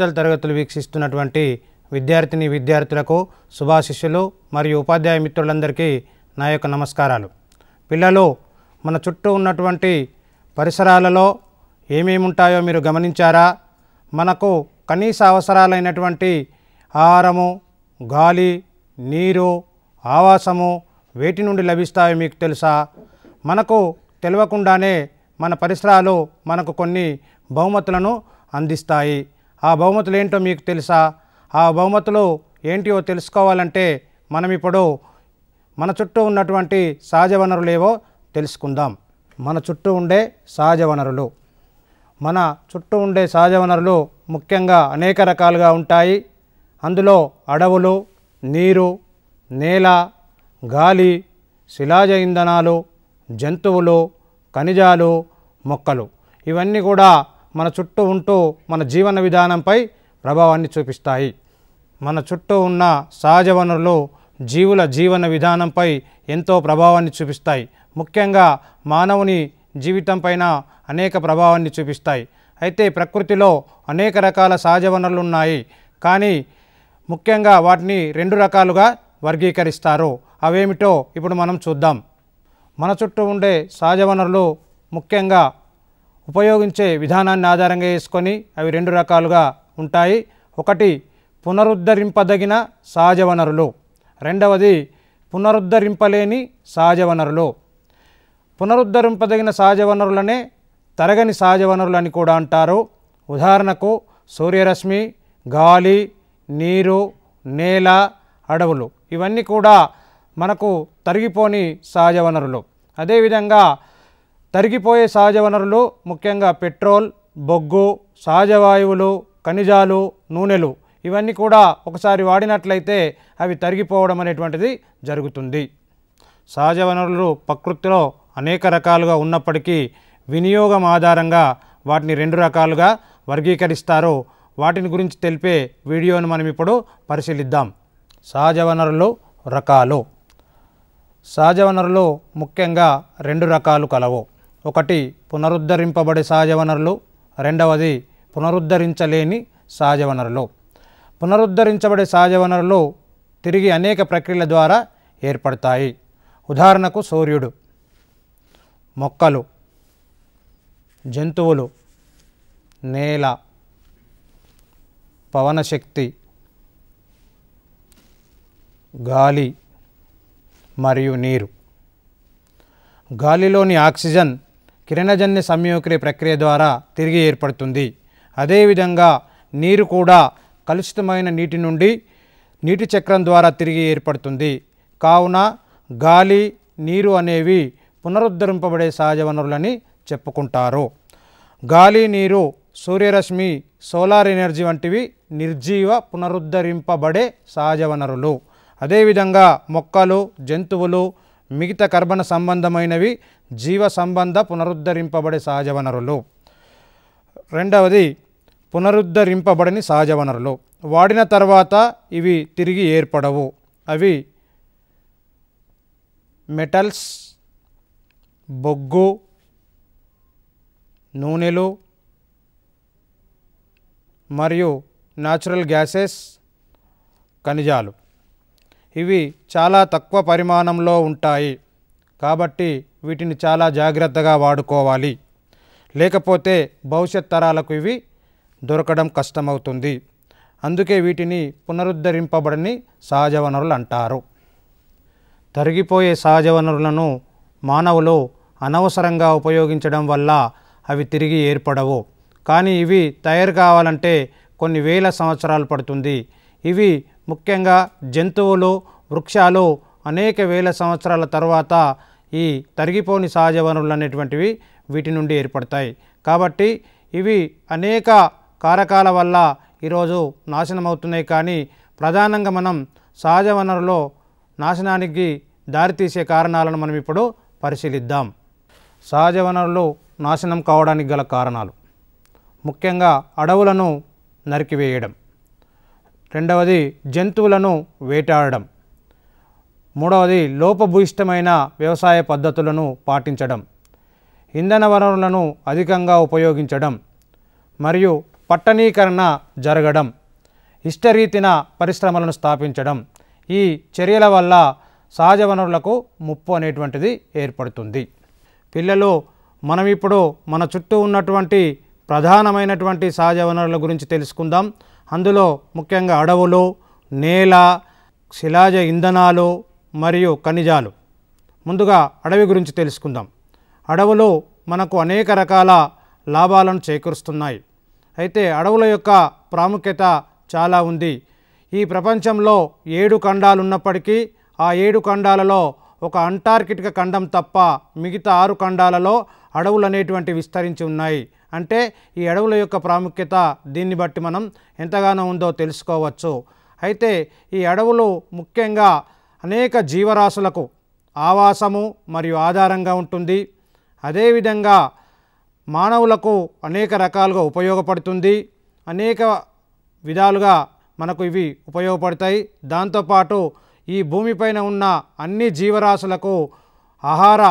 digital తరగతులు వీక్షిస్తున్నటువంటి విద్యార్థిని విద్యార్థులకు శుభాశిష్యులు మరియు ఉపాధ్యాయ మిత్రులందరికీ నా యొక్క నమస్కారాలు పిల్లలు మన చుట్టూ ఉన్నటువంటి పరిసరాలలో ఏమేమి ఉంటాయో మీరు గమనించారా మనకు కనీస అవసరాలైనటువంటి ఆహారము గాలి నీరు ఆవాసము వేటి నుండి లభిస్తాయో మీకు తెలుసా మనకు తెలియకుండానే మన పరిసరాలు మనకు కొన్ని బహుమతులను అందిస్తాయి ఆ బహుమతులు ఏంటో మీకు తెలుసా ఆ బహుమతులు ఏంటివో తెలుసుకోవాలంటే మనం ఇప్పుడు మన చుట్టూ ఉన్నటువంటి సహజ వనరులు ఏవో తెలుసుకుందాం మన చుట్టూ ఉండే సహజ వనరులు మన చుట్టూ ఉండే సహజ వనరులు ముఖ్యంగా అనేక రకాలుగా ఉంటాయి అందులో అడవులు నీరు నేల గాలి శిలాజ ఇంధనాలు జంతువులు ఖనిజాలు మొక్కలు ఇవన్నీ కూడా మన చుట్టూ ఉంటూ మన జీవన విధానంపై ప్రభావాన్ని చూపిస్తాయి మన చుట్టూ ఉన్న సహజ వనరులు జీవుల జీవన విధానంపై ఎంతో ప్రభావాన్ని చూపిస్తాయి ముఖ్యంగా మానవుని జీవితంపైన అనేక ప్రభావాన్ని చూపిస్తాయి అయితే ప్రకృతిలో అనేక రకాల సహజ వనరులు ఉన్నాయి కానీ ముఖ్యంగా వాటిని రెండు రకాలుగా వర్గీకరిస్తారు అవేమిటో ఇప్పుడు మనం చూద్దాం మన చుట్టూ ఉండే సహజ వనరులు ముఖ్యంగా ఉపయోగించే విధానాన్ని ఆధారంగా వేసుకొని అవి రెండు రకాలుగా ఉంటాయి ఒకటి పునరుద్ధరింపదగిన సహజ వనరులు రెండవది పునరుద్ధరింపలేని సహజ వనరులు పునరుద్ధరింపదగిన సహజ వనరులనే తరగని సహజ వనరులని కూడా అంటారు ఉదాహరణకు సూర్యరశ్మి గాలి నీరు నేల అడవులు ఇవన్నీ కూడా మనకు తరిగిపోని సహజ వనరులు అదేవిధంగా తరిగిపోయే సహజ వనరులు ముఖ్యంగా పెట్రోల్ బొగ్గు సహజ వాయువులు ఖనిజాలు నూనెలు ఇవన్నీ కూడా ఒకసారి వాడినట్లయితే అవి తరిగిపోవడం అనేటువంటిది జరుగుతుంది సహజ వనరులు ప్రకృతిలో అనేక రకాలుగా ఉన్నప్పటికీ వినియోగం ఆధారంగా వాటిని రెండు రకాలుగా వర్గీకరిస్తారు వాటిని గురించి తెలిపే వీడియోను మనం ఇప్పుడు పరిశీలిద్దాం సహజ వనరులు రకాలు సహజ వనరులు ముఖ్యంగా రెండు రకాలు కలవు ఒకటి పునరుద్ధరింపబడే సహజ వనరులు రెండవది పునరుద్ధరించలేని సహజ వనరులు పునరుద్ధరించబడే సహజ వనరులు తిరిగి అనేక ప్రక్రియల ద్వారా ఏర్పడతాయి ఉదాహరణకు సూర్యుడు మొక్కలు జంతువులు నేల పవనశక్తి గాలి మరియు నీరు గాలిలోని ఆక్సిజన్ కిరణజన్య సంయోక్రియ ప్రక్రియ ద్వారా తిరిగి ఏర్పడుతుంది అదేవిధంగా నీరు కూడా కలుషితమైన నీటి నుండి నీటి చక్రం ద్వారా తిరిగి ఏర్పడుతుంది కావున గాలి నీరు అనేవి పునరుద్ధరింపబడే సహజ వనరులని చెప్పుకుంటారు గాలి నీరు సూర్యరశ్మి సోలార్ ఎనర్జీ వంటివి నిర్జీవ పునరుద్ధరింపబడే సహజ వనరులు అదేవిధంగా మొక్కలు జంతువులు మిగతా కర్బన సంబంధమైనవి జీవ సంబంధ పునరుద్ధరింపబడే సహజ వనరులు రెండవది పునరుద్ధరింపబడని సహజ వనరులు వాడిన తర్వాత ఇవి తిరిగి ఏర్పడవు అవి మెటల్స్ బొగ్గు నూనెలు మరియు న్యాచురల్ గ్యాసెస్ ఖనిజాలు ఇవి చాలా తక్కువ పరిమాణంలో ఉంటాయి కాబట్టి వీటిని చాలా జాగ్రత్తగా వాడుకోవాలి లేకపోతే భవిష్యత్ తరాలకు ఇవి దొరకడం కష్టమవుతుంది అందుకే వీటిని పునరుద్ధరింపబడని సహజ వనరులు అంటారు తరిగిపోయే సహజ వనరులను మానవులు అనవసరంగా ఉపయోగించడం వల్ల అవి తిరిగి ఏర్పడవు కానీ ఇవి తయారు కావాలంటే కొన్ని వేల సంవత్సరాలు పడుతుంది ఇవి ముఖ్యంగా జంతువులు వృక్షాలు అనేక వేల సంవత్సరాల తర్వాత ఈ తరిగిపోని సహజ వనరులు అనేటువంటివి వీటి నుండి ఏర్పడతాయి కాబట్టి ఇవి అనేక కారకాల వల్ల ఈరోజు నాశనం అవుతున్నాయి కానీ ప్రధానంగా మనం సహజ వనరులు నాశనానికి దారితీసే కారణాలను మనం ఇప్పుడు పరిశీలిద్దాం సహజ వనరులు నాశనం కావడానికి గల కారణాలు ముఖ్యంగా అడవులను నరికివేయడం రెండవది జంతువులను వేటాడడం మూడవది లోపభూయిష్టమైన వ్యవసాయ పద్ధతులను పాటించడం ఇంధన వనరులను అధికంగా ఉపయోగించడం మరియు పట్టణీకరణ జరగడం ఇష్టరీతిన పరిశ్రమలను స్థాపించడం ఈ చర్యల వల్ల సహజ వనరులకు ముప్పు అనేటువంటిది ఏర్పడుతుంది పిల్లలు మనం ఇప్పుడు మన చుట్టూ ఉన్నటువంటి ప్రధానమైనటువంటి సహజ వనరుల గురించి తెలుసుకుందాం అందులో ముఖ్యంగా అడవులు నేల శిలాజ ఇంధనాలు మరియు ఖనిజాలు ముందుగా అడవి గురించి తెలుసుకుందాం అడవులు మనకు అనేక రకాల లాభాలను చేకూరుస్తున్నాయి అయితే అడవుల యొక్క ప్రాముఖ్యత చాలా ఉంది ఈ ప్రపంచంలో ఏడు ఖండాలు ఉన్నప్పటికీ ఆ ఏడు ఖండాలలో ఒక అంటార్కిటిక ఖండం తప్ప మిగతా ఆరు ఖండాలలో అడవులు అనేటువంటి విస్తరించి ఉన్నాయి అంటే ఈ అడవుల యొక్క ప్రాముఖ్యత దీన్ని బట్టి మనం ఎంతగానో ఉందో తెలుసుకోవచ్చు అయితే ఈ అడవులు ముఖ్యంగా అనేక జీవరాశులకు ఆవాసము మరియు ఆధారంగా ఉంటుంది అదేవిధంగా మానవులకు అనేక రకాలుగా ఉపయోగపడుతుంది అనేక విధాలుగా మనకు ఇవి ఉపయోగపడతాయి దాంతోపాటు ఈ భూమిపైన ఉన్న అన్ని జీవరాశులకు ఆహార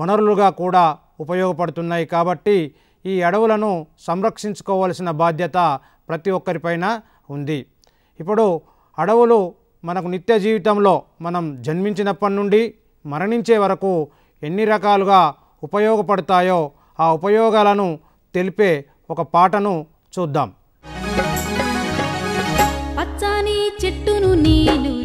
వనరులుగా కూడా ఉపయోగపడుతున్నాయి కాబట్టి ఈ అడవులను సంరక్షించుకోవాల్సిన బాధ్యత ప్రతి ఒక్కరిపైన ఉంది ఇప్పుడు అడవులు మనకు నిత్య జీవితంలో మనం జన్మించినప్పటి నుండి మరణించే వరకు ఎన్ని రకాలుగా ఉపయోగపడతాయో ఆ ఉపయోగాలను తెలిపే ఒక పాటను చూద్దాం పచ్చని చెట్టును నీళ్ళు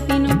Carpino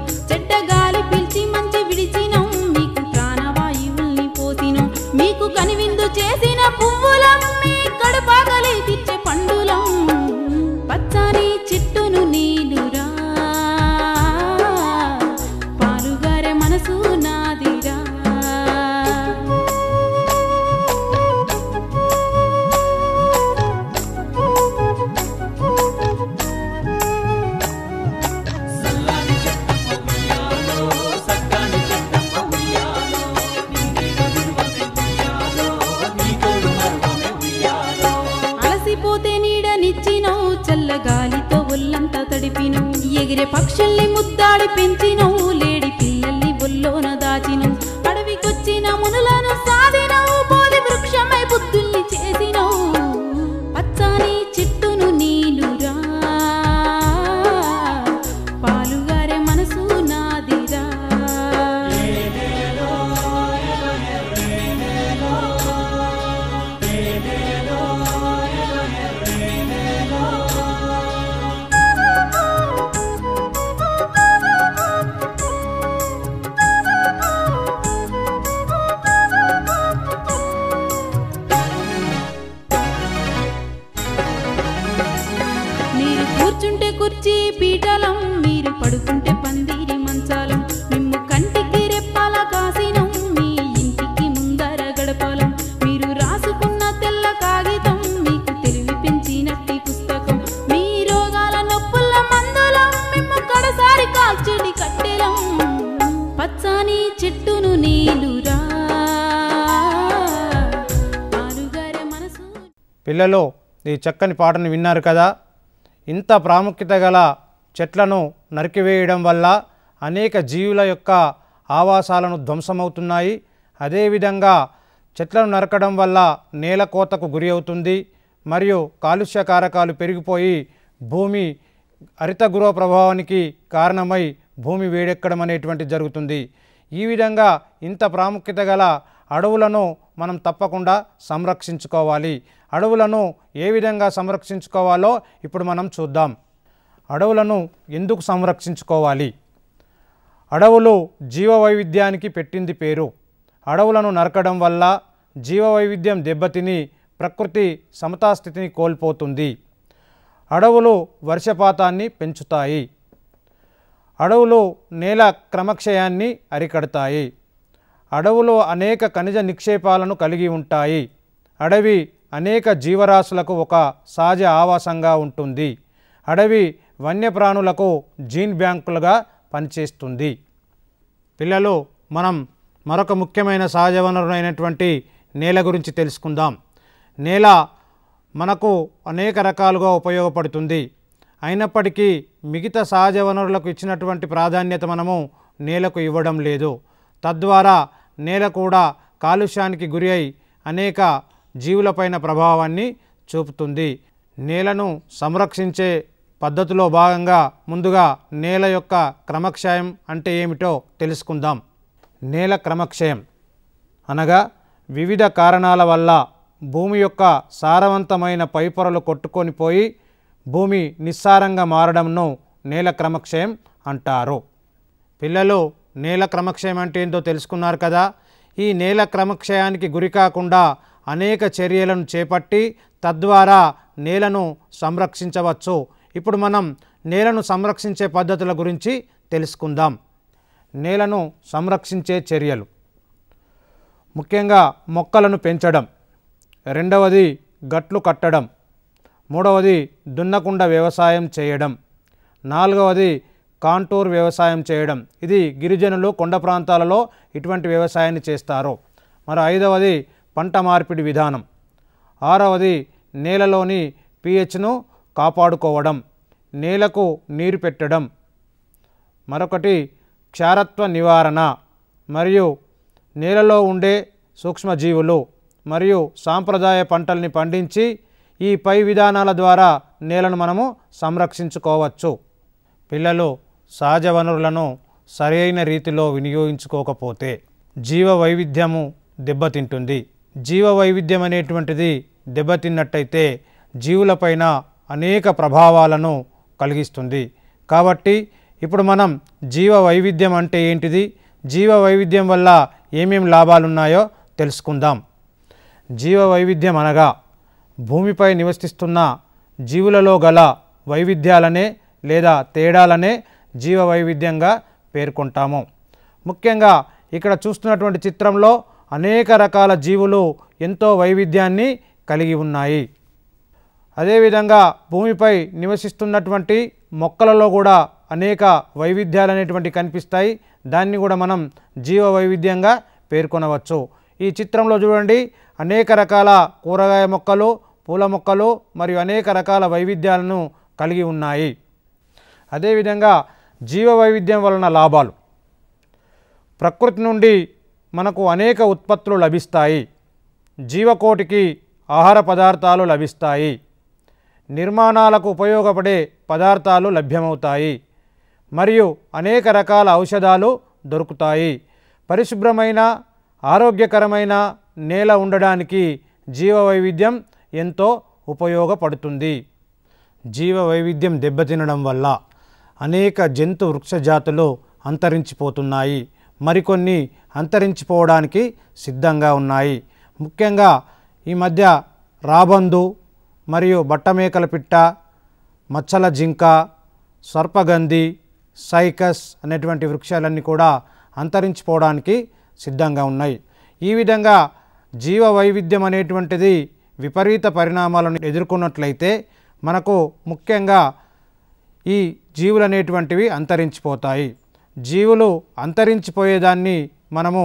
పిల్లలు ఈ చక్కని పాటను విన్నారు కదా ఇంత ప్రాముఖ్యత గల చెట్లను నరికివేయడం వల్ల అనేక జీవుల యొక్క ఆవాసాలను ధ్వంసమవుతున్నాయి అదేవిధంగా చెట్లను నరకడం వల్ల నేల కోతకు గురి అవుతుంది మరియు కాలుష్య కారకాలు పెరిగిపోయి భూమి హరిత గృహ ప్రభావానికి కారణమై భూమి వేడెక్కడం అనేటువంటి జరుగుతుంది ఈ విధంగా ఇంత ప్రాముఖ్యత గల అడవులను మనం తప్పకుండా సంరక్షించుకోవాలి అడవులను ఏ విధంగా సంరక్షించుకోవాలో ఇప్పుడు మనం చూద్దాం అడవులను ఎందుకు సంరక్షించుకోవాలి అడవులు జీవవైవిధ్యానికి పెట్టింది పేరు అడవులను నరకడం వల్ల జీవవైవిధ్యం దెబ్బతిని ప్రకృతి సమతాస్థితిని కోల్పోతుంది అడవులు వర్షపాతాన్ని పెంచుతాయి అడవులు నేల క్రమక్షయాన్ని అరికడతాయి అడవులో అనేక ఖనిజ నిక్షేపాలను కలిగి ఉంటాయి అడవి అనేక జీవరాశులకు ఒక సహజ ఆవాసంగా ఉంటుంది అడవి వన్యప్రాణులకు జీన్ బ్యాంకులుగా పనిచేస్తుంది పిల్లలు మనం మరొక ముఖ్యమైన సహజ వనరులైనటువంటి నేల గురించి తెలుసుకుందాం నేల మనకు అనేక రకాలుగా ఉపయోగపడుతుంది అయినప్పటికీ మిగతా సహజ వనరులకు ఇచ్చినటువంటి ప్రాధాన్యత మనము నేలకు ఇవ్వడం లేదు తద్వారా నేల కూడా కాలుష్యానికి గురి అయి అనేక జీవులపైన ప్రభావాన్ని చూపుతుంది నేలను సంరక్షించే పద్ధతిలో భాగంగా ముందుగా నేల యొక్క క్రమక్షయం అంటే ఏమిటో తెలుసుకుందాం నేల క్రమక్షయం అనగా వివిధ కారణాల వల్ల భూమి యొక్క సారవంతమైన పైపొరలు కొట్టుకొని పోయి భూమి నిస్సారంగా మారడంను నేల క్రమక్షయం అంటారు పిల్లలు నేల క్రమక్షయం అంటే ఏంటో తెలుసుకున్నారు కదా ఈ నేల క్రమక్షయానికి గురి కాకుండా అనేక చర్యలను చేపట్టి తద్వారా నేలను సంరక్షించవచ్చు ఇప్పుడు మనం నేలను సంరక్షించే పద్ధతుల గురించి తెలుసుకుందాం నేలను సంరక్షించే చర్యలు ముఖ్యంగా మొక్కలను పెంచడం రెండవది గట్లు కట్టడం మూడవది దున్నకుండా వ్యవసాయం చేయడం నాలుగవది కాంటూర్ వ్యవసాయం చేయడం ఇది గిరిజనులు కొండ ప్రాంతాలలో ఇటువంటి వ్యవసాయాన్ని చేస్తారు మరి ఐదవది పంట మార్పిడి విధానం ఆరవది నేలలోని పిహెచ్ను కాపాడుకోవడం నేలకు నీరు పెట్టడం మరొకటి క్షారత్వ నివారణ మరియు నేలలో ఉండే సూక్ష్మజీవులు మరియు సాంప్రదాయ పంటల్ని పండించి ఈ పై విధానాల ద్వారా నేలను మనము సంరక్షించుకోవచ్చు పిల్లలు సహజ వనరులను సరైన రీతిలో వినియోగించుకోకపోతే జీవ వైవిధ్యము దెబ్బతింటుంది జీవ వైవిధ్యం అనేటువంటిది దెబ్బతిన్నట్టయితే జీవులపైన అనేక ప్రభావాలను కలిగిస్తుంది కాబట్టి ఇప్పుడు మనం జీవ వైవిధ్యం అంటే ఏంటిది జీవ వైవిధ్యం వల్ల ఏమేమి లాభాలున్నాయో తెలుసుకుందాం జీవ వైవిధ్యం అనగా భూమిపై నివసిస్తున్న జీవులలో గల వైవిధ్యాలనే లేదా తేడాలనే జీవ వైవిధ్యంగా పేర్కొంటాము ముఖ్యంగా ఇక్కడ చూస్తున్నటువంటి చిత్రంలో అనేక రకాల జీవులు ఎంతో వైవిధ్యాన్ని కలిగి ఉన్నాయి అదేవిధంగా భూమిపై నివసిస్తున్నటువంటి మొక్కలలో కూడా అనేక వైవిధ్యాలు అనేటువంటి కనిపిస్తాయి దాన్ని కూడా మనం జీవ వైవిధ్యంగా పేర్కొనవచ్చు ఈ చిత్రంలో చూడండి అనేక రకాల కూరగాయ మొక్కలు పూల మొక్కలు మరియు అనేక రకాల వైవిధ్యాలను కలిగి ఉన్నాయి అదేవిధంగా జీవ వైవిధ్యం వలన లాభాలు ప్రకృతి నుండి మనకు అనేక ఉత్పత్తులు లభిస్తాయి జీవకోటికి ఆహార పదార్థాలు లభిస్తాయి నిర్మాణాలకు ఉపయోగపడే పదార్థాలు లభ్యమవుతాయి మరియు అనేక రకాల ఔషధాలు దొరుకుతాయి పరిశుభ్రమైన ఆరోగ్యకరమైన నేల ఉండడానికి జీవ వైవిధ్యం ఎంతో ఉపయోగపడుతుంది జీవ వైవిధ్యం దెబ్బతినడం వల్ల అనేక జంతు వృక్ష జాతులు అంతరించిపోతున్నాయి మరికొన్ని అంతరించిపోవడానికి సిద్ధంగా ఉన్నాయి ముఖ్యంగా ఈ మధ్య రాబందు మరియు బట్టమేకల పిట్ట మచ్చల జింక సర్పగంధి సైకస్ అనేటువంటి వృక్షాలన్నీ కూడా అంతరించిపోవడానికి సిద్ధంగా ఉన్నాయి ఈ విధంగా జీవ వైవిధ్యం అనేటువంటిది విపరీత పరిణామాలను ఎదుర్కొన్నట్లయితే మనకు ముఖ్యంగా ఈ జీవులు అనేటువంటివి అంతరించిపోతాయి జీవులు అంతరించిపోయేదాన్ని మనము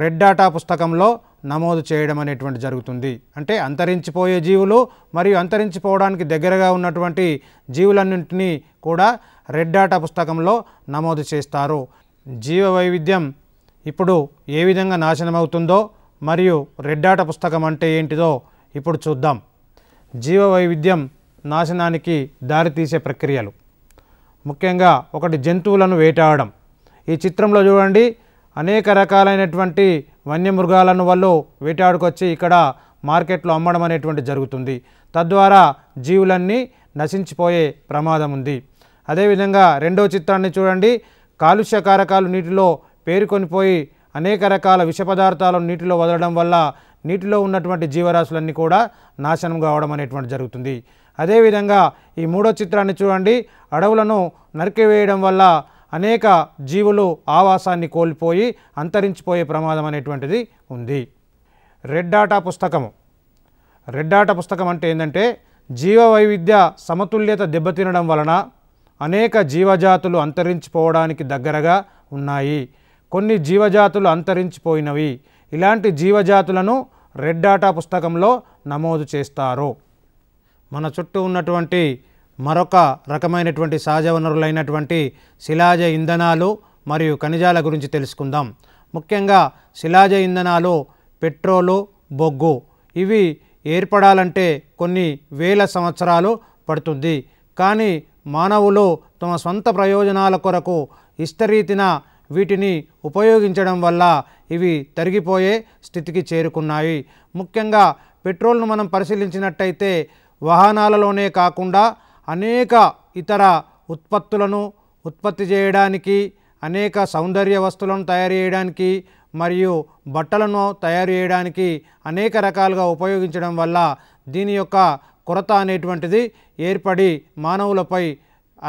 రెడ్ డాటా పుస్తకంలో నమోదు చేయడం అనేటువంటి జరుగుతుంది అంటే అంతరించిపోయే జీవులు మరియు అంతరించిపోవడానికి దగ్గరగా ఉన్నటువంటి జీవులన్నింటినీ కూడా రెడ్ డాటా పుస్తకంలో నమోదు చేస్తారు జీవ వైవిధ్యం ఇప్పుడు ఏ విధంగా నాశనమవుతుందో మరియు రెడ్ డాటా పుస్తకం అంటే ఏంటిదో ఇప్పుడు చూద్దాం జీవ వైవిధ్యం నాశనానికి దారితీసే ప్రక్రియలు ముఖ్యంగా ఒకటి జంతువులను వేటాడడం ఈ చిత్రంలో చూడండి అనేక రకాలైనటువంటి వన్యమృగాలను వాళ్ళు వేటాడుకొచ్చి ఇక్కడ మార్కెట్లో అమ్మడం అనేటువంటి జరుగుతుంది తద్వారా జీవులన్నీ నశించిపోయే ప్రమాదం ఉంది అదేవిధంగా రెండో చిత్రాన్ని చూడండి కాలుష్య కారకాలు నీటిలో పేరుకొనిపోయి అనేక రకాల విష నీటిలో వదలడం వల్ల నీటిలో ఉన్నటువంటి జీవరాశులన్నీ కూడా నాశనం కావడం అనేటువంటి జరుగుతుంది అదేవిధంగా ఈ మూడో చిత్రాన్ని చూడండి అడవులను నరికివేయడం వల్ల అనేక జీవులు ఆవాసాన్ని కోల్పోయి అంతరించిపోయే ప్రమాదం అనేటువంటిది ఉంది రెడ్ డాటా పుస్తకము రెడ్ డాటా పుస్తకం అంటే ఏంటంటే జీవ వైవిధ్య సమతుల్యత దెబ్బతినడం వలన అనేక జీవజాతులు అంతరించిపోవడానికి దగ్గరగా ఉన్నాయి కొన్ని జీవజాతులు అంతరించిపోయినవి ఇలాంటి జీవజాతులను రెడ్ డాటా పుస్తకంలో నమోదు చేస్తారు మన చుట్టూ ఉన్నటువంటి మరొక రకమైనటువంటి సహజ వనరులైనటువంటి శిలాజ ఇంధనాలు మరియు ఖనిజాల గురించి తెలుసుకుందాం ముఖ్యంగా శిలాజ ఇంధనాలు పెట్రోలు బొగ్గు ఇవి ఏర్పడాలంటే కొన్ని వేల సంవత్సరాలు పడుతుంది కానీ మానవులు తమ సొంత ప్రయోజనాల కొరకు ఇష్టరీతిన వీటిని ఉపయోగించడం వల్ల ఇవి తరిగిపోయే స్థితికి చేరుకున్నాయి ముఖ్యంగా పెట్రోల్ను మనం పరిశీలించినట్టయితే వాహనాలలోనే కాకుండా అనేక ఇతర ఉత్పత్తులను ఉత్పత్తి చేయడానికి అనేక సౌందర్య వస్తువులను తయారు చేయడానికి మరియు బట్టలను తయారు చేయడానికి అనేక రకాలుగా ఉపయోగించడం వల్ల దీని యొక్క కొరత అనేటువంటిది ఏర్పడి మానవులపై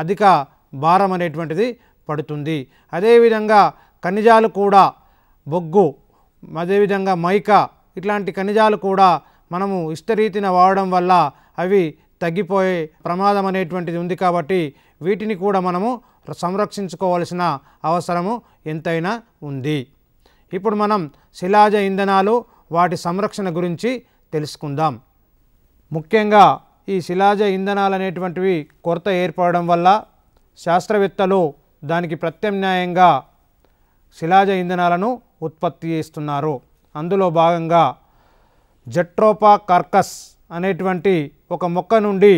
అధిక భారం అనేటువంటిది పడుతుంది అదేవిధంగా ఖనిజాలు కూడా బొగ్గు అదేవిధంగా మైకా ఇట్లాంటి ఖనిజాలు కూడా మనము ఇష్టరీతిన వాడడం వల్ల అవి తగ్గిపోయే ప్రమాదం అనేటువంటిది ఉంది కాబట్టి వీటిని కూడా మనము సంరక్షించుకోవాల్సిన అవసరము ఎంతైనా ఉంది ఇప్పుడు మనం శిలాజ ఇంధనాలు వాటి సంరక్షణ గురించి తెలుసుకుందాం ముఖ్యంగా ఈ శిలాజ ఇంధనాలు అనేటువంటివి కొరత ఏర్పడడం వల్ల శాస్త్రవేత్తలు దానికి ప్రత్యామ్నాయంగా శిలాజ ఇంధనాలను ఉత్పత్తి చేస్తున్నారు అందులో భాగంగా జట్రోపా కార్కస్ అనేటువంటి ఒక మొక్క నుండి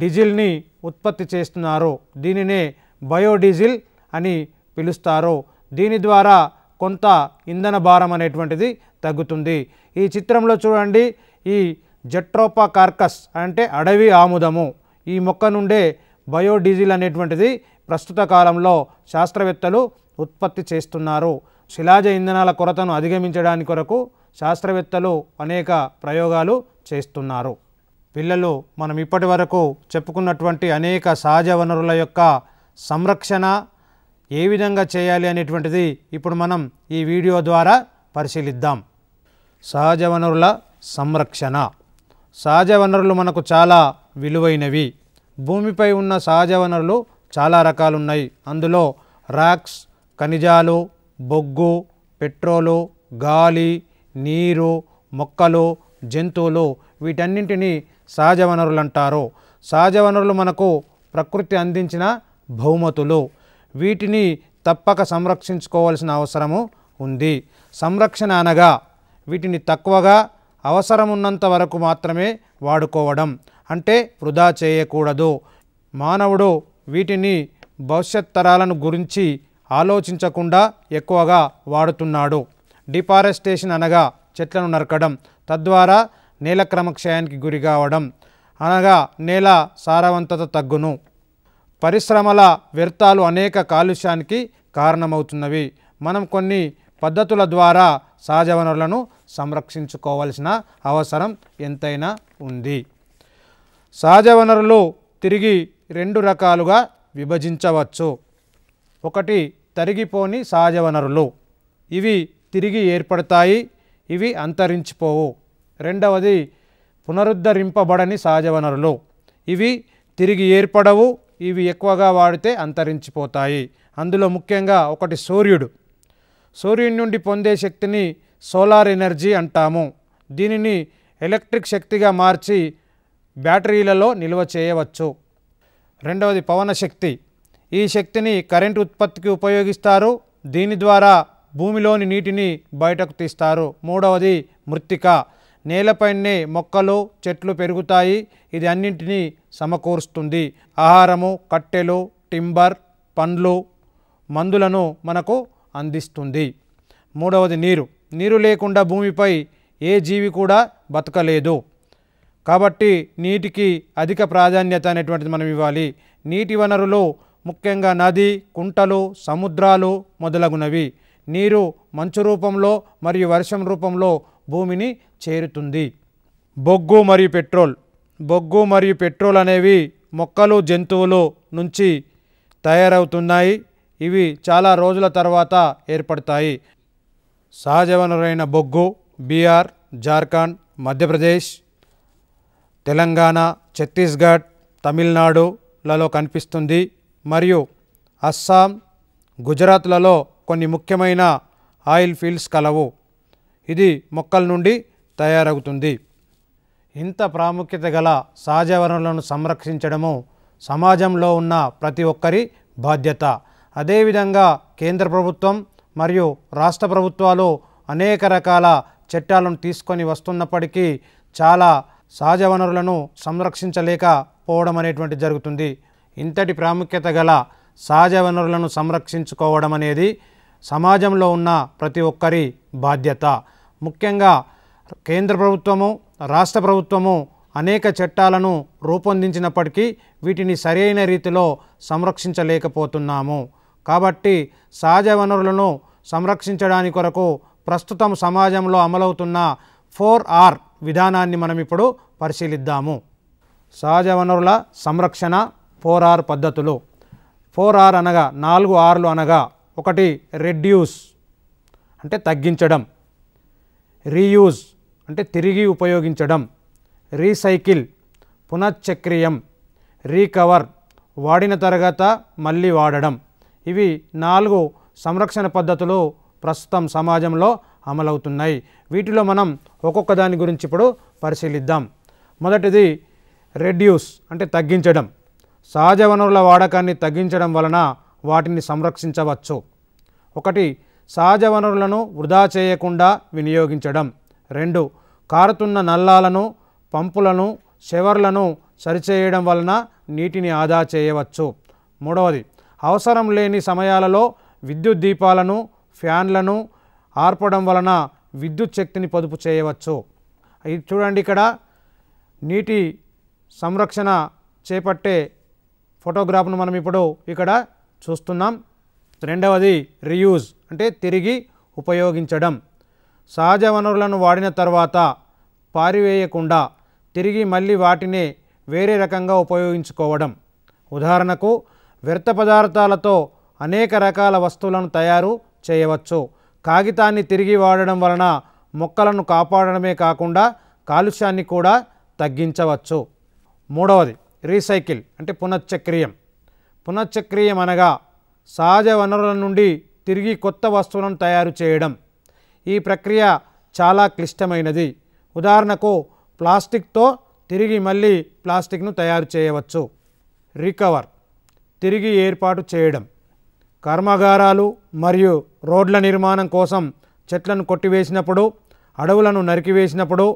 డీజిల్ని ఉత్పత్తి చేస్తున్నారు దీనినే బయోడీజిల్ అని పిలుస్తారు దీని ద్వారా కొంత ఇంధన భారం అనేటువంటిది తగ్గుతుంది ఈ చిత్రంలో చూడండి ఈ జట్రోపా కార్కస్ అంటే అడవి ఆముదము ఈ మొక్క నుండే బయోడీజిల్ అనేటువంటిది ప్రస్తుత కాలంలో శాస్త్రవేత్తలు ఉత్పత్తి చేస్తున్నారు శిలాజ ఇంధనాల కొరతను అధిగమించడానికి కొరకు శాస్త్రవేత్తలు అనేక ప్రయోగాలు చేస్తున్నారు పిల్లలు మనం ఇప్పటి వరకు చెప్పుకున్నటువంటి అనేక సహజ వనరుల యొక్క సంరక్షణ ఏ విధంగా చేయాలి అనేటువంటిది ఇప్పుడు మనం ఈ వీడియో ద్వారా పరిశీలిద్దాం సహజ వనరుల సంరక్షణ సహజ వనరులు మనకు చాలా విలువైనవి భూమిపై ఉన్న సహజ వనరులు చాలా రకాలున్నాయి అందులో రాక్స్ ఖనిజాలు బొగ్గు పెట్రోలు గాలి నీరు మొక్కలు జంతువులు వీటన్నింటినీ సహజ వనరులు అంటారు సహజ వనరులు మనకు ప్రకృతి అందించిన బహుమతులు వీటిని తప్పక సంరక్షించుకోవాల్సిన అవసరము ఉంది సంరక్షణ అనగా వీటిని తక్కువగా అవసరం ఉన్నంత వరకు మాత్రమే వాడుకోవడం అంటే వృధా చేయకూడదు మానవుడు వీటిని భవిష్యత్ తరాలను గురించి ఆలోచించకుండా ఎక్కువగా వాడుతున్నాడు డిఫారెస్టేషన్ అనగా చెట్లను నరకడం తద్వారా నేల క్రమక్షయానికి గురి కావడం అనగా నేల సారవంతత తగ్గును పరిశ్రమల వ్యర్థాలు అనేక కాలుష్యానికి కారణమవుతున్నవి మనం కొన్ని పద్ధతుల ద్వారా సహజ వనరులను సంరక్షించుకోవాల్సిన అవసరం ఎంతైనా ఉంది సహజ వనరులు తిరిగి రెండు రకాలుగా విభజించవచ్చు ఒకటి తరిగిపోని సహజ వనరులు ఇవి తిరిగి ఏర్పడతాయి ఇవి అంతరించిపోవు రెండవది పునరుద్ధరింపబడని సహజ వనరులు ఇవి తిరిగి ఏర్పడవు ఇవి ఎక్కువగా వాడితే అంతరించిపోతాయి అందులో ముఖ్యంగా ఒకటి సూర్యుడు సూర్యుడి నుండి పొందే శక్తిని సోలార్ ఎనర్జీ అంటాము దీనిని ఎలక్ట్రిక్ శక్తిగా మార్చి బ్యాటరీలలో నిల్వ చేయవచ్చు రెండవది పవన శక్తి ఈ శక్తిని కరెంటు ఉత్పత్తికి ఉపయోగిస్తారు దీని ద్వారా భూమిలోని నీటిని బయటకు తీస్తారు మూడవది మృత్తిక నేలపైనే మొక్కలు చెట్లు పెరుగుతాయి ఇది అన్నింటినీ సమకూరుస్తుంది ఆహారము కట్టెలు టింబర్ పండ్లు మందులను మనకు అందిస్తుంది మూడవది నీరు నీరు లేకుండా భూమిపై ఏ జీవి కూడా బతకలేదు కాబట్టి నీటికి అధిక ప్రాధాన్యత అనేటువంటిది మనం ఇవ్వాలి నీటి వనరులు ముఖ్యంగా నది కుంటలు సముద్రాలు మొదలగునవి నీరు మంచు రూపంలో మరియు వర్షం రూపంలో భూమిని చేరుతుంది బొగ్గు మరియు పెట్రోల్ బొగ్గు మరియు పెట్రోల్ అనేవి మొక్కలు జంతువులు నుంచి తయారవుతున్నాయి ఇవి చాలా రోజుల తర్వాత ఏర్పడతాయి సహజ వనరులైన బొగ్గు బీహార్ జార్ఖండ్ మధ్యప్రదేశ్ తెలంగాణ ఛత్తీస్గఢ్ తమిళనాడులలో కనిపిస్తుంది మరియు అస్సాం గుజరాత్లలో కొన్ని ముఖ్యమైన ఆయిల్ ఫీల్డ్స్ కలవు ఇది మొక్కల నుండి తయారవుతుంది ఇంత ప్రాముఖ్యత గల సహజ వనరులను సంరక్షించడము సమాజంలో ఉన్న ప్రతి ఒక్కరి బాధ్యత అదేవిధంగా కేంద్ర ప్రభుత్వం మరియు రాష్ట్ర ప్రభుత్వాలు అనేక రకాల చట్టాలను తీసుకొని వస్తున్నప్పటికీ చాలా సహజ వనరులను సంరక్షించలేకపోవడం అనేటువంటి జరుగుతుంది ఇంతటి ప్రాముఖ్యత గల సహజ వనరులను సంరక్షించుకోవడం అనేది సమాజంలో ఉన్న ప్రతి ఒక్కరి బాధ్యత ముఖ్యంగా కేంద్ర ప్రభుత్వము రాష్ట్ర ప్రభుత్వము అనేక చట్టాలను రూపొందించినప్పటికీ వీటిని సరైన రీతిలో సంరక్షించలేకపోతున్నాము కాబట్టి సహజ వనరులను సంరక్షించడానికి కొరకు ప్రస్తుతం సమాజంలో అమలవుతున్న ఫోర్ ఆర్ విధానాన్ని మనం ఇప్పుడు పరిశీలిద్దాము సహజ వనరుల సంరక్షణ ఫోర్ ఆర్ పద్ధతులు ఫోర్ ఆర్ అనగా నాలుగు ఆర్లు అనగా ఒకటి రెడ్యూస్ అంటే తగ్గించడం రీయూజ్ అంటే తిరిగి ఉపయోగించడం రీసైకిల్ పునశ్చక్రియం రీకవర్ వాడిన తర్వాత మళ్ళీ వాడడం ఇవి నాలుగు సంరక్షణ పద్ధతులు ప్రస్తుతం సమాజంలో అమలవుతున్నాయి వీటిలో మనం ఒక్కొక్క దాని గురించి ఇప్పుడు పరిశీలిద్దాం మొదటిది రెడ్యూస్ అంటే తగ్గించడం సహజ వనరుల వాడకాన్ని తగ్గించడం వలన వాటిని సంరక్షించవచ్చు ఒకటి సహజ వనరులను వృధా చేయకుండా వినియోగించడం రెండు కారుతున్న నల్లాలను పంపులను షెవర్లను సరిచేయడం వలన నీటిని ఆదా చేయవచ్చు మూడవది అవసరం లేని సమయాలలో విద్యుత్ దీపాలను ఫ్యాన్లను ఆర్పడం వలన విద్యుత్ శక్తిని పొదుపు చేయవచ్చు ఇది చూడండి ఇక్కడ నీటి సంరక్షణ చేపట్టే ఫోటోగ్రాఫ్ను మనం ఇప్పుడు ఇక్కడ చూస్తున్నాం రెండవది రియూజ్ అంటే తిరిగి ఉపయోగించడం సహజ వనరులను వాడిన తర్వాత పారివేయకుండా తిరిగి మళ్ళీ వాటినే వేరే రకంగా ఉపయోగించుకోవడం ఉదాహరణకు వ్యర్థ పదార్థాలతో అనేక రకాల వస్తువులను తయారు చేయవచ్చు కాగితాన్ని తిరిగి వాడడం వలన మొక్కలను కాపాడడమే కాకుండా కాలుష్యాన్ని కూడా తగ్గించవచ్చు మూడవది రీసైకిల్ అంటే పునశ్చక్రియం పునఃచక్రీయం అనగా సహజ వనరుల నుండి తిరిగి కొత్త వస్తువులను తయారు చేయడం ఈ ప్రక్రియ చాలా క్లిష్టమైనది ఉదాహరణకు ప్లాస్టిక్తో తిరిగి మళ్ళీ ప్లాస్టిక్ను తయారు చేయవచ్చు రికవర్ తిరిగి ఏర్పాటు చేయడం కర్మాగారాలు మరియు రోడ్ల నిర్మాణం కోసం చెట్లను కొట్టివేసినప్పుడు అడవులను నరికివేసినప్పుడు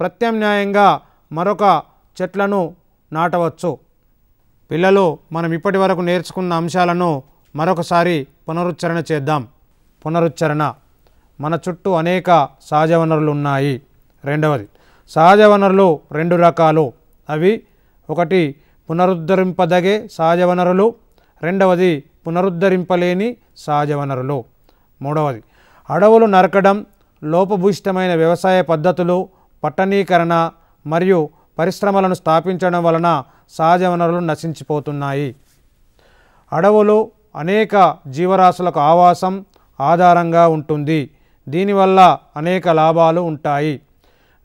ప్రత్యామ్నాయంగా మరొక చెట్లను నాటవచ్చు పిల్లలు మనం ఇప్పటి వరకు నేర్చుకున్న అంశాలను మరొకసారి పునరుచ్చరణ చేద్దాం పునరుచ్చరణ మన చుట్టూ అనేక సహజ వనరులు ఉన్నాయి రెండవది సహజ వనరులు రెండు రకాలు అవి ఒకటి పునరుద్ధరింపదగే సహజ వనరులు రెండవది పునరుద్ధరింపలేని సహజ వనరులు మూడవది అడవులు నరకడం లోపభూయిష్టమైన వ్యవసాయ పద్ధతులు పట్టణీకరణ మరియు పరిశ్రమలను స్థాపించడం వలన సహజ వనరులు నశించిపోతున్నాయి అడవులు అనేక జీవరాశులకు ఆవాసం ఆధారంగా ఉంటుంది దీనివల్ల అనేక లాభాలు ఉంటాయి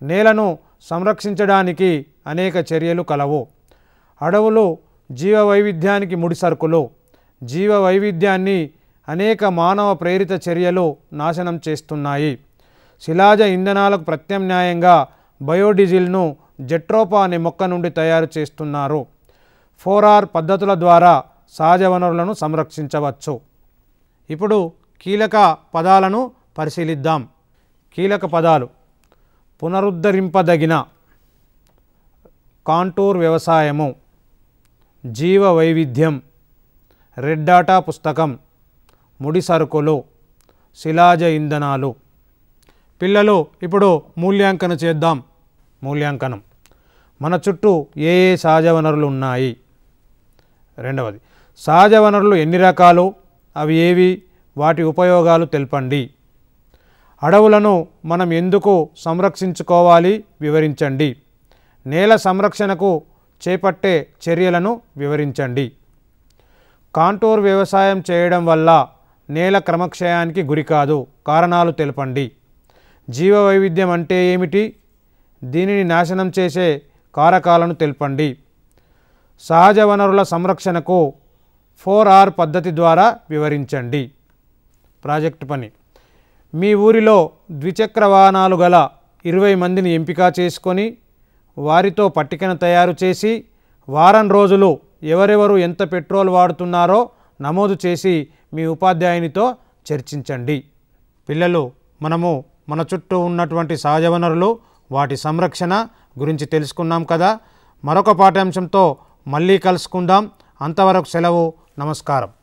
నేలను సంరక్షించడానికి అనేక చర్యలు కలవు అడవులు జీవ వైవిధ్యానికి ముడిసరుకులు జీవ వైవిధ్యాన్ని అనేక మానవ ప్రేరిత చర్యలు నాశనం చేస్తున్నాయి శిలాజ ఇంధనాలకు ప్రత్యామ్నాయంగా బయోడీజిల్ను జెట్రోపా అనే మొక్క నుండి తయారు చేస్తున్నారు ఫోరార్ పద్ధతుల ద్వారా సహజ వనరులను సంరక్షించవచ్చు ఇప్పుడు కీలక పదాలను పరిశీలిద్దాం కీలక పదాలు పునరుద్ధరింపదగిన కాంటూర్ వ్యవసాయము జీవ వైవిధ్యం రెడ్ డాటా పుస్తకం ముడి సరుకులు శిలాజ ఇంధనాలు పిల్లలు ఇప్పుడు మూల్యాంకన చేద్దాం మూల్యాంకనం మన చుట్టూ ఏ ఏ సహజ వనరులు ఉన్నాయి రెండవది సహజ వనరులు ఎన్ని రకాలు అవి ఏవి వాటి ఉపయోగాలు తెలపండి అడవులను మనం ఎందుకు సంరక్షించుకోవాలి వివరించండి నేల సంరక్షణకు చేపట్టే చర్యలను వివరించండి కాంటూర్ వ్యవసాయం చేయడం వల్ల నేల క్రమక్షయానికి గురికాదు కారణాలు తెలపండి జీవ వైవిధ్యం అంటే ఏమిటి దీనిని నాశనం చేసే కారకాలను తెలపండి సహజ వనరుల సంరక్షణకు ఫోర్ ఆర్ పద్ధతి ద్వారా వివరించండి ప్రాజెక్ట్ పని మీ ఊరిలో ద్విచక్ర వాహనాలు గల ఇరవై మందిని ఎంపిక చేసుకొని వారితో పట్టికను తయారు చేసి వారం రోజులు ఎవరెవరు ఎంత పెట్రోల్ వాడుతున్నారో నమోదు చేసి మీ ఉపాధ్యాయునితో చర్చించండి పిల్లలు మనము మన చుట్టూ ఉన్నటువంటి సహజ వనరులు వాటి సంరక్షణ గురించి తెలుసుకున్నాం కదా మరొక పాఠ్యాంశంతో మళ్ళీ కలుసుకుందాం అంతవరకు సెలవు నమస్కారం